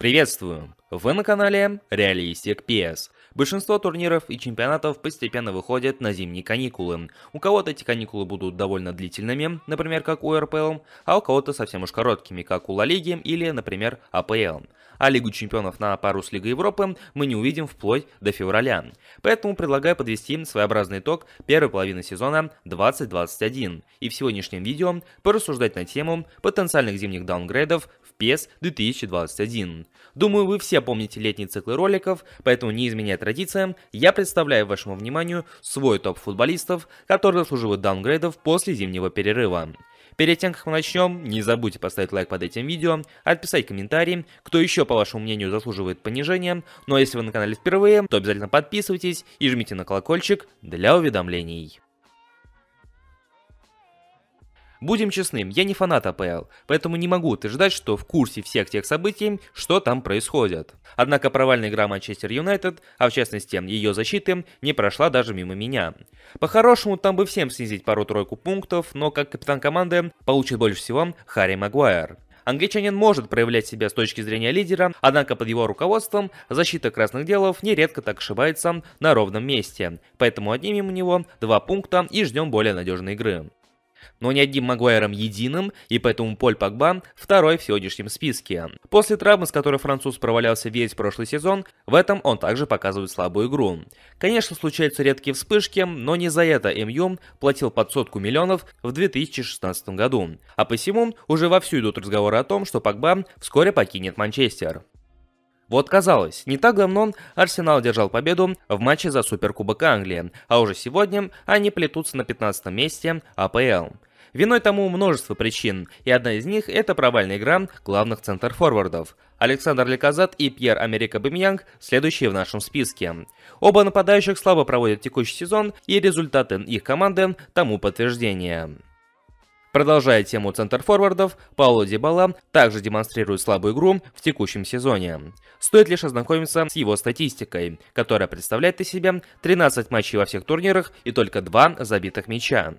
Приветствую! Вы на канале Realistic PS. Большинство турниров и чемпионатов постепенно выходят на зимние каникулы. У кого-то эти каникулы будут довольно длительными, например, как у РПЛ, а у кого-то совсем уж короткими, как у Ла Лиги или, например, АПЛ. А Лигу Чемпионов на пару с Лигой Европы мы не увидим вплоть до февраля. Поэтому предлагаю подвести своеобразный итог первой половины сезона 2021 и в сегодняшнем видео порассуждать на тему потенциальных зимних даунгрейдов PES 2021. Думаю, вы все помните летние циклы роликов, поэтому не изменяя традициям, я представляю вашему вниманию свой топ футболистов, которые заслуживают даунгрейдов после зимнего перерыва. Перед тем, как мы начнем, не забудьте поставить лайк под этим видео, отписать комментарий, кто еще, по вашему мнению, заслуживает понижения, но ну а если вы на канале впервые, то обязательно подписывайтесь и жмите на колокольчик для уведомлений. Будем честным, я не фанат АПЛ, поэтому не могу утверждать, что в курсе всех тех событий, что там происходит. Однако провальная игра Манчестер Юнайтед, а в частности ее защиты, не прошла даже мимо меня. По-хорошему, там бы всем снизить пару-тройку пунктов, но как капитан команды получит больше всего Харри Магуайр. Англичанин может проявлять себя с точки зрения лидера, однако под его руководством защита красных делов нередко так ошибается на ровном месте. Поэтому отнимем у него два пункта и ждем более надежной игры но не одним Магуайром единым, и поэтому Поль Пакбан второй в сегодняшнем списке. После травмы, с которой француз провалялся весь прошлый сезон, в этом он также показывает слабую игру. Конечно, случаются редкие вспышки, но не за это МЮ платил под сотку миллионов в 2016 году. А посему уже вовсю идут разговоры о том, что Пакбан вскоре покинет Манчестер. Вот казалось, не так давно Арсенал держал победу в матче за Суперкубок Англии, а уже сегодня они плетутся на 15 месте АПЛ. Виной тому множество причин, и одна из них – это провальная игра главных центр-форвардов. Александр Леказат и Пьер Америка Бемьянг – следующие в нашем списке. Оба нападающих слабо проводят текущий сезон, и результаты их команды тому подтверждение. Продолжая тему центр-форвардов, Пауло Дибала также демонстрирует слабую игру в текущем сезоне. Стоит лишь ознакомиться с его статистикой, которая представляет из себя 13 матчей во всех турнирах и только 2 забитых мяча.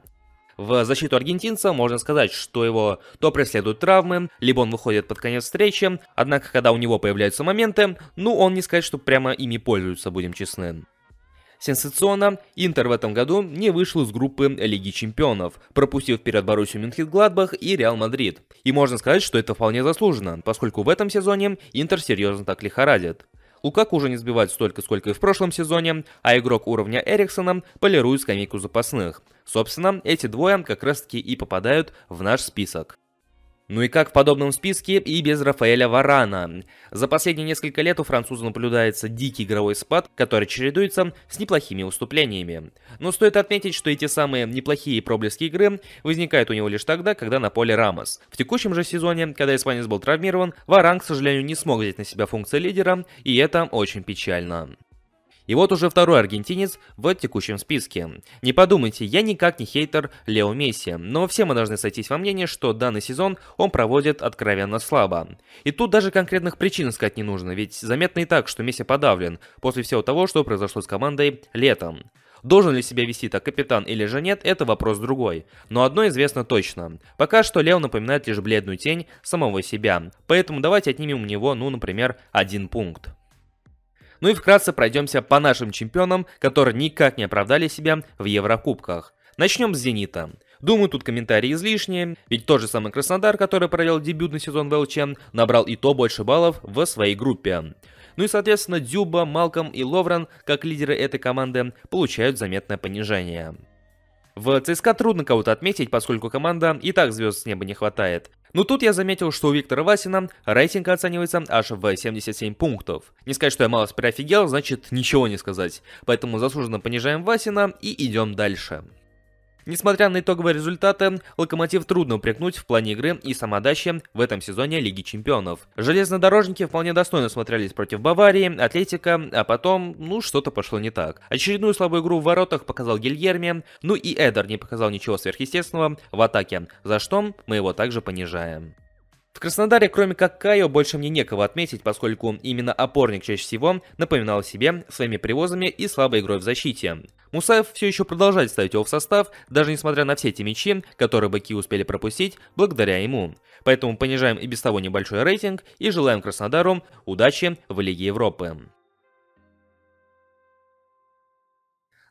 В защиту аргентинца можно сказать, что его то преследуют травмы, либо он выходит под конец встречи, однако когда у него появляются моменты, ну он не сказать, что прямо ими пользуются, будем честны. Сенсационно, Интер в этом году не вышел из группы Лиги Чемпионов, пропустив вперед Боруссию Мюнхен-Гладбах и Реал Мадрид. И можно сказать, что это вполне заслуженно, поскольку в этом сезоне Интер серьезно так лихорадит. Лукаку уже не сбивает столько, сколько и в прошлом сезоне, а игрок уровня Эриксона полирует скамейку запасных. Собственно, эти двое как раз таки и попадают в наш список. Ну и как в подобном списке и без Рафаэля Варана. За последние несколько лет у француза наблюдается дикий игровой спад, который чередуется с неплохими уступлениями. Но стоит отметить, что эти самые неплохие проблески игры возникают у него лишь тогда, когда на поле Рамос. В текущем же сезоне, когда испанец был травмирован, Варан, к сожалению, не смог взять на себя функции лидера, и это очень печально. И вот уже второй аргентинец в текущем списке. Не подумайте, я никак не хейтер Лео Месси, но все мы должны сойтись во мнении, что данный сезон он проводит откровенно слабо. И тут даже конкретных причин искать не нужно, ведь заметно и так, что Месси подавлен после всего того, что произошло с командой летом. Должен ли себя вести так капитан или же нет, это вопрос другой. Но одно известно точно. Пока что Лео напоминает лишь бледную тень самого себя. Поэтому давайте отнимем у него, ну, например, один пункт. Ну и вкратце пройдемся по нашим чемпионам, которые никак не оправдали себя в Еврокубках. Начнем с «Зенита». Думаю, тут комментарии излишние, ведь тот же самый Краснодар, который провел дебютный сезон в ЛЧ, набрал и то больше баллов в своей группе. Ну и, соответственно, Дюба, Малком и Ловран, как лидеры этой команды, получают заметное понижение. В ЦСКА трудно кого-то отметить, поскольку команда и так звезд с неба не хватает. Но ну, тут я заметил, что у Виктора Васина рейтинг оценивается аж в 77 пунктов. Не сказать, что я малость проофигел, значит ничего не сказать. Поэтому заслуженно понижаем Васина и идем дальше. Несмотря на итоговые результаты, Локомотив трудно упрекнуть в плане игры и самодачи в этом сезоне Лиги Чемпионов. Железнодорожники вполне достойно смотрелись против Баварии, Атлетика, а потом, ну, что-то пошло не так. Очередную слабую игру в воротах показал Гильерми, ну и Эдер не показал ничего сверхъестественного в атаке, за что мы его также понижаем. В Краснодаре, кроме как Кайо, больше мне некого отметить, поскольку именно опорник чаще всего напоминал себе своими привозами и слабой игрой в защите. Мусаев все еще продолжает ставить его в состав, даже несмотря на все те мячи, которые быки успели пропустить благодаря ему. Поэтому понижаем и без того небольшой рейтинг и желаем Краснодару удачи в Лиге Европы.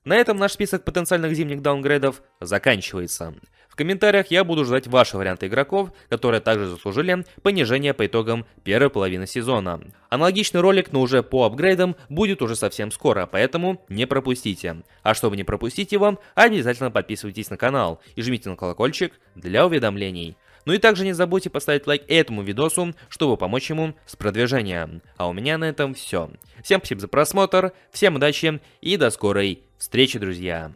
На этом наш список потенциальных зимних даунгрейдов заканчивается. В комментариях я буду ждать ваши варианты игроков, которые также заслужили понижение по итогам первой половины сезона. Аналогичный ролик, но уже по апгрейдам, будет уже совсем скоро, поэтому не пропустите. А чтобы не пропустить его, обязательно подписывайтесь на канал и жмите на колокольчик для уведомлений. Ну и также не забудьте поставить лайк этому видосу, чтобы помочь ему с продвижением. А у меня на этом все. Всем спасибо за просмотр, всем удачи и до скорой Встречи, друзья!